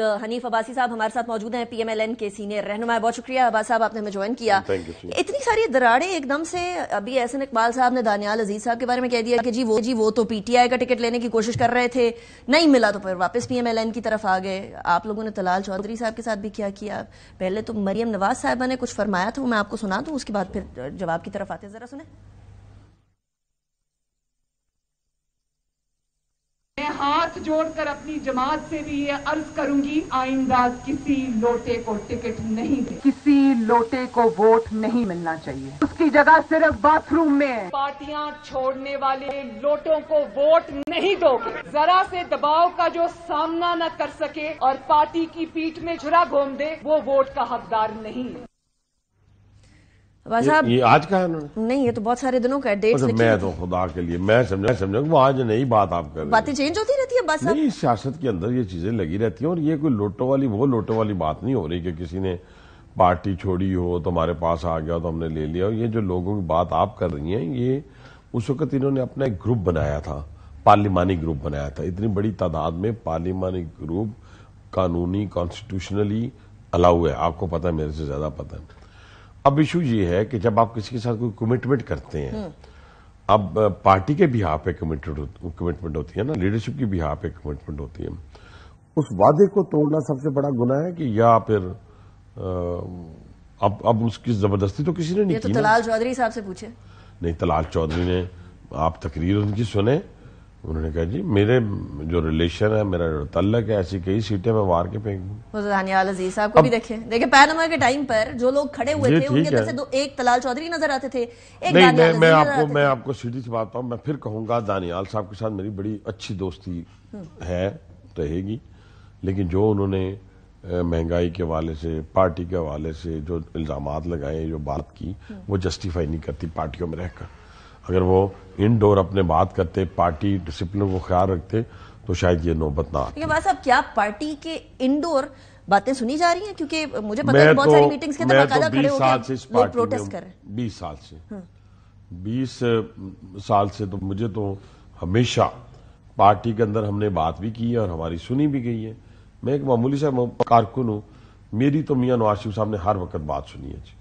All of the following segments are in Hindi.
हनीफ अब्बासी साहब हमारे साथ मौजूद हैं पीएमएलएन के सीनियर रहनुमा बहुत शुक्रिया अब्बास साहब आपने हमें ज्वाइन किया इतनी सारी दराड़े एकदम से अभी एहसन इकबाल साहब ने दानियाल अजीज साहब के बारे में कह दिया कि जी वो जी वो तो पीटीआई का टिकट लेने की कोशिश कर रहे थे नहीं मिला तो फिर वापस पीएमएलएन की तरफ आ गए आप लोगों ने तलाल चौधरी साहब के साथ भी क्या किया पहले तो मरियम नवाज साहबा ने कुछ फरमाया था वो मैं आपको सुना दूँ उसके बाद फिर जवाब की तरफ आते जरा सुने मैं हाथ जोड़कर अपनी जमात से भी ये अर्ज करूंगी आइंदा किसी लोटे को टिकट नहीं दे किसी लोटे को वोट नहीं मिलना चाहिए उसकी जगह सिर्फ बाथरूम में है पार्टियां छोड़ने वाले लोटों को वोट नहीं दोगे जरा से दबाव का जो सामना न कर सके और पार्टी की पीठ में छुरा घूम दे वो वोट का हकदार नहीं है साहब ये आज का है नहीं ये तो बहुत सारे दिनों का डेट अच्छा, मैं तो खुदा के लिए मैं समझा समझा वो आज नई बात आप कर बातें चेंज होती रहती है बस नहीं सियासत के अंदर ये चीजें लगी रहती हैं और ये कोई लोटो वाली वो लोटो वाली बात नहीं हो रही कि किसी ने पार्टी छोड़ी हो तो हमारे पास आ गया तो हमने ले लिया और ये जो लोगों की बात आप कर रही हैं ये उस वक्त इन्होंने अपना एक ग्रुप बनाया था पार्लिमानी ग्रुप बनाया था इतनी बड़ी तादाद में पार्लिमानी ग्रुप कानूनी कॉन्स्टिट्यूशनली अलाउ है आपको पता है मेरे से ज्यादा पता है अब इशू ये है कि जब आप किसी के साथ कोई कमिटमेंट करते हैं हम्म। अब पार्टी के बिहार पे कमिटमेंट कमिटमेंट होती है ना लीडरशिप की बिहार पे कमिटमेंट होती है उस वादे को तोड़ना सबसे बड़ा गुना है कि या फिर अब अब उसकी जबरदस्ती तो किसी ने नहीं तो की तो तलाल चौधरी साहब से पूछे नहीं तलाल चौधरी ने आप तकरीर उनकी सुने उन्होंने कहा जी मेरे जो रिलेशन है मेरा जो तल्लक है ऐसी कई सीटें मैं वार के फेंक तो साहब को भी देखे देखिए पैनमा के टाइम पर जो लोग खड़े हुए थे उनके से दो एक तलाल चौधरी नजर आते थे एक नहीं, नहीं मैं आपको मैं आपको सीधी सी बात पाऊँ मैं फिर कहूंगा दानियाल साहब के साथ मेरी बड़ी अच्छी दोस्ती है तो रहेगी लेकिन जो उन्होंने महंगाई के हवाले से पार्टी के हवाले से जो इल्ज़ाम लगाए जो बात की वो जस्टिफाई नहीं करती पार्टियों में रहकर अगर वो इनडोर अपने बात करते पार्टी डिसिप्लिन को ख्याल रखते तो शायद ये नौबत ना आती भाई साहब क्या पार्टी के इनडोर बातें सुनी जा रही हैं क्योंकि मुझे पता है बहुत तो- सारी मीटिंग्स के अंदर तो खड़े साल से इस प्रोटेस्ट कर रहे बीस साल से हाँ। बीस साल से तो मुझे तो हमेशा पार्टी के अंदर हमने बात भी की है और हमारी सुनी भी गई है मैं एक मामूली सा कारकुन हूँ मेरी तो मियाँ नवाज शरीफ साहब ने हर वक्त बात सुनी है जी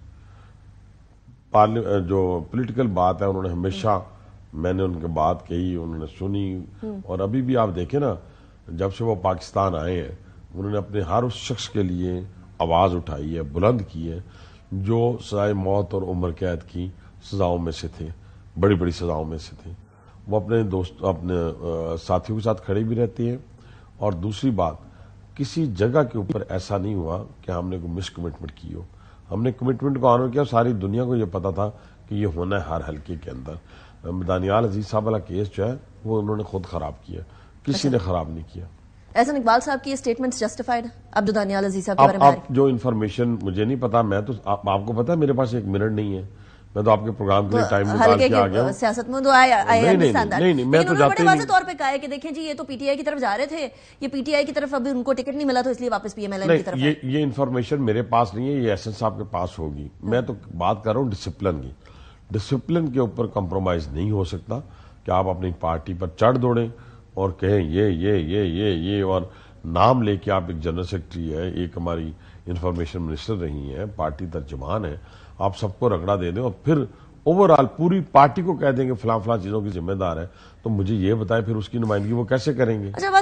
पार्लिया जो पॉलिटिकल बात है उन्होंने हमेशा मैंने उनके बात कही उन्होंने सुनी हम्म। और अभी भी आप देखें ना जब से वो पाकिस्तान आए हैं उन्होंने अपने हर उस शख्स के लिए आवाज़ उठाई है बुलंद की है जो सजाए मौत और उम्र कैद की सजाओं में से थे बड़ी बड़ी सजाओं में से थे वो अपने दोस्त अपने साथियों के साथ खड़े भी रहती हैं और दूसरी बात किसी जगह के ऊपर ऐसा नहीं हुआ कि हमने कोई मिसकमिटमेंट की हो हमने कमिटमेंट को ऑनर किया सारी दुनिया को ये पता था कि ये होना है हर हल्के के अंदर दानियाल अजीज साहब वाला केस जो है वो उन्होंने खुद खराब किया किसी ने अच्छा। खराब नहीं किया एहसन इकबाल साहब की स्टेटमेंट जस्टिफाइड अब्दुल दानियाल अजीज साहब आप जो इन्फॉर्मेशन मुझे नहीं पता मैं तो आप, आपको पता है मेरे पास एक मिनट नहीं है मैं तो आपके प्रोग्राम के लिए टाइम तो निकाल के आ गया सियासत में तो आया नहीं नहीं, नहीं, नहीं, मैं तो जाते वाजे तौर पे कहा कि देखें जी ये तो पीटीआई की तरफ जा रहे थे ये पीटीआई की तरफ अभी उनको टिकट नहीं मिला तो इसलिए वापस पीएमएलएन की तरफ ये ये इन्फॉर्मेशन मेरे पास नहीं है ये एस एन साहब के पास होगी हाँ। मैं तो बात कर रहा हूँ डिसिप्लिन की डिसिप्लिन के ऊपर कॉम्प्रोमाइज नहीं हो सकता कि आप अपनी पार्टी पर चढ़ दौड़े और कहें ये ये ये ये ये और नाम लेके आप एक जनरल सेक्रेटरी है एक हमारी इन्फॉर्मेशन मिनिस्टर रही है पार्टी तर्जमान है आप सबको रगड़ा दे दें और फिर ओवरऑल पूरी पार्टी को कह देंगे फला फला चीजों की जिम्मेदार है तो मुझे ये बताएं फिर उसकी नुमाइंदगी वो कैसे करेंगे अच्छा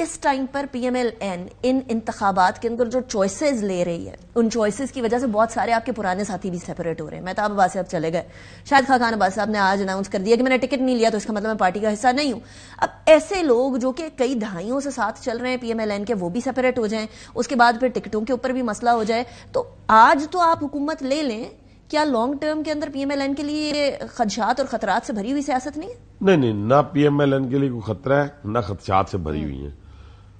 इस टाइम पर पी एम एल एन इन इंतबात के अंदर जो चॉइसेस ले रही है उन चॉइसेस की वजह से बहुत सारे आपके पुराने साथी भी सेपरेट हो रहे हैं मेहताब अब्बास साहब चले गए शायद खाकान अब्बास साहब ने आज अनाउंस कर दिया कि मैंने टिकट नहीं लिया तो इसका मतलब मैं पार्टी का हिस्सा नहीं हूँ अब ऐसे लोग जो कि कई दहाइयों से साथ चल रहे हैं पी एम एल एन के वो भी सेपरेट हो जाए उसके बाद फिर टिकटों के ऊपर भी मसला हो जाए तो आज तो आप हुकूमत ले लें क्या लॉन्ग टर्म के अंदर पीएमएलएन के लिए खदशात और खतरात से भरी हुई सियासत नहीं है नहीं नहीं ना पीएमएलएन के लिए कोई खतरा है ना खदशात से भरी हुई है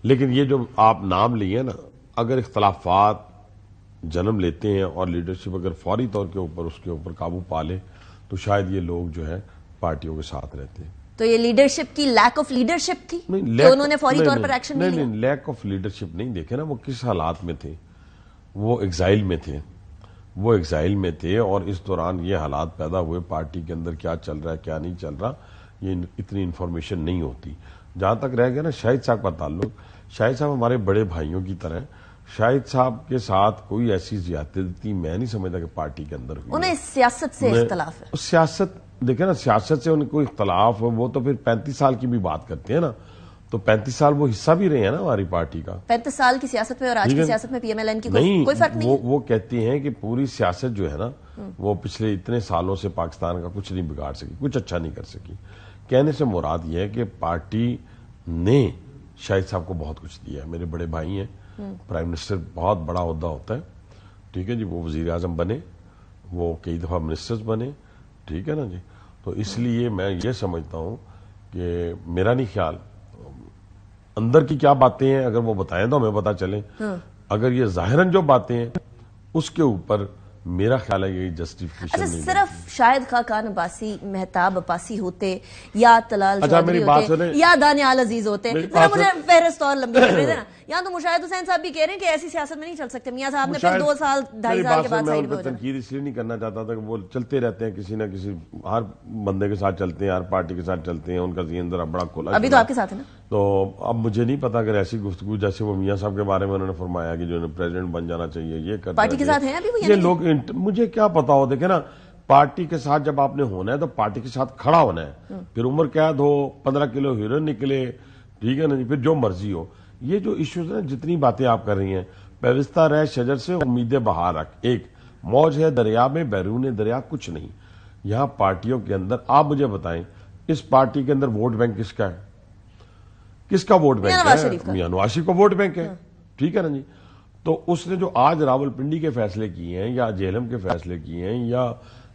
लेकिन ये जो आप नाम लिए ना अगर इख्तलाफात जन्म लेते हैं और लीडरशिप अगर फौरी तौर के ऊपर उसके ऊपर काबू पा ले तो शायद ये लोग जो है पार्टियों के साथ रहते हैं तो ये लीडरशिप की लैक ऑफ लीडरशिप थी नहीं लैक, उन्होंने फौरी तौर पर एक्शन नहीं नहीं, लैक ऑफ लीडरशिप नहीं देखे ना वो किस हालात में थे वो एग्जाइल में थे वो एग्जाइल में थे और इस दौरान ये हालात पैदा हुए पार्टी के अंदर क्या चल रहा है क्या नहीं चल रहा ये इतनी इन्फॉर्मेशन नहीं होती जहां तक रह गया ना शाहिद साहब का ताल्लुक शाहिद साहब हमारे बड़े भाइयों की तरह शाहिद साहब के साथ कोई ऐसी ज्यादती मैं नहीं समझता कि पार्टी के अंदर हुई उन्हें सियासत से इख्तलाफ है सियासत देखे ना सियासत से उनको इख्तलाफ वो तो फिर पैंतीस साल की भी बात करते हैं ना तो पैंतीस साल वो हिस्सा भी रहे हैं ना हमारी पार्टी का पैंतीस साल की सियासत में और आज की सियासत में पीएमएलएन की नहीं, कोई फर्क नहीं वो, वो कहती हैं कि पूरी सियासत जो है ना हम्म। वो पिछले इतने सालों से पाकिस्तान का कुछ नहीं बिगाड़ सकी कुछ अच्छा नहीं कर सकी कहने से मुराद ये है कि पार्टी ने शाहिद साहब को बहुत कुछ दिया है मेरे बड़े भाई हैं प्राइम मिनिस्टर बहुत बड़ा अहदा होता है ठीक है जी वो वजीर अजम बने वो कई दफ़ा मिनिस्टर्स बने ठीक है ना जी तो इसलिए मैं ये समझता हूँ कि मेरा नहीं ख्याल अंदर की क्या बातें हैं अगर वो बताएं तो हमें पता चले हाँ। अगर ये जाहिरन जो बातें हैं उसके ऊपर मेरा ख्याल है यही जस्टिफिकेशन अच्छा सिर्फ शायद खाकान अब्बासी मेहताब अब्बासी होते या तलाल अच्छा, मेरी बात होते या दानियाल अजीज होते मुझे फहरस्त और लंबी ना यहाँ तो मुशाहिद हुसैन साहब भी कह रहे हैं कि ऐसी सियासत में नहीं चल सकते मियाँ साहब ने फिर दो साल ढाई साल के बाद तनकीद इसलिए नहीं करना चाहता था कि वो चलते रहते हैं किसी ना किसी हर बंदे के साथ चलते हैं हर पार्टी के साथ चलते हैं उनका जीन जरा बड़ा खुला अभी तो आपके साथ है ना तो अब मुझे नहीं पता अगर ऐसी गुफ्तु जैसे वो मियाँ साहब के बारे में उन्होंने फरमाया कि जो प्रेसिडेंट बन जाना चाहिए ये कर पार्टी के साथ हैं अभी ये लोग मुझे क्या पता हो देखे ना पार्टी के साथ जब आपने होना है तो पार्टी के साथ खड़ा होना है हम्म। फिर उम्र कैद हो पंद्रह किलो हीरो निकले ठीक है ना फिर जो मर्जी हो ये जो इश्यूज है जितनी बातें आप कर रही हैं व्यवस्था रह शजर से उम्मीदें बहा रख एक मौज है दरिया में बैरून दरिया कुछ नहीं यहाँ पार्टियों के अंदर आप मुझे बताएं इस पार्टी के अंदर वोट बैंक किसका है किसका वोट बैंक है मियाँ नवाज शरीफ का वोट बैंक है हाँ। ठीक है ना जी तो उसने जो आज रावलपिंडी के फैसले किए हैं या जेलम के फैसले किए हैं या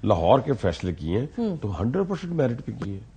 लाहौर के फैसले किए हैं हम्म। तो हंड्रेड परसेंट मेरिट पे किए हैं